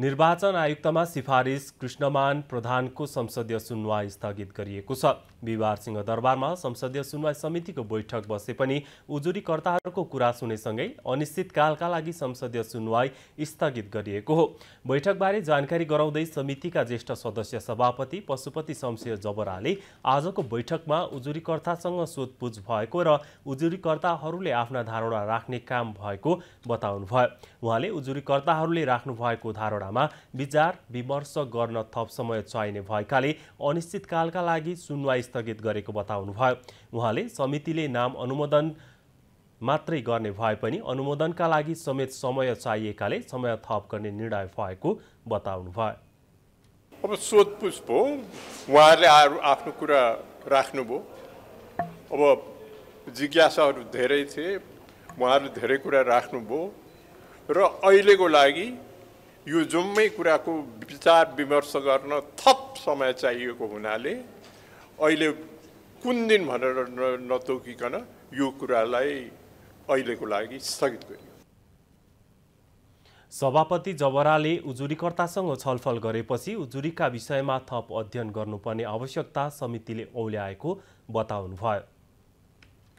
निर्वाचन आयुक्तमा सिफारिस कृष्णमान प्रधानको संसदीय सुनवाई स्थगित गरिएको छ बिहिबार दरबारमा संसदीय सुनवाई समितिको बैठक बसे पनि उजुरीकर्ताहरूको कुरा सुनेसँगै अनिश्चितकालका लागि संसदीय सुनवाई स्थगित गरिएको हो बैठकबारे जानकारी गराउँदै समितिका ज्येष्ठ सदस्य सभापति पशुपति शमशेर जबराले आजको बैठकमा उजुरीकर्तासँग सोधपुछ भएको र उजुरीकर्ताहरूले आफ्ना धारणा राख्ने काम भएको बताउनुभयो उहाँले उजुरीकर्ताहरूले राख्नु भएको धारणा घटनामा विचार विमर्श गर्न थप समय चाहिने भएकाले अनिश्चितकालका लागि सुनवाई स्थगित गरेको बताउनुभयो उहाँले समितिले नाम अनुमोदन मात्रै गर्ने भए पनि अनुमोदनका लागि समेत समय चाहिएकाले समय थप गर्ने निर्णय भएको बताउनुभयो अब सोधपुछ भयो उहाँहरूले आफ्नो कुरा राख्नुभयो अब जिज्ञासाहरू धेरै थिए उहाँहरूले धेरै कुरा राख्नुभयो र अहिलेको लागि यो जम्मै कुराको विचार विमर्श गर्न थप समय चाहिएको हुनाले अहिले कुन दिन भनेर नतोकिकन यो कुरालाई अहिलेको लागि स्थगित गरियो सभापति जबराले उजुरीकर्तासँग छलफल गरेपछि उजुरीका विषयमा थप अध्ययन गर्नुपर्ने आवश्यकता समितिले औल्याएको बताउनुभयो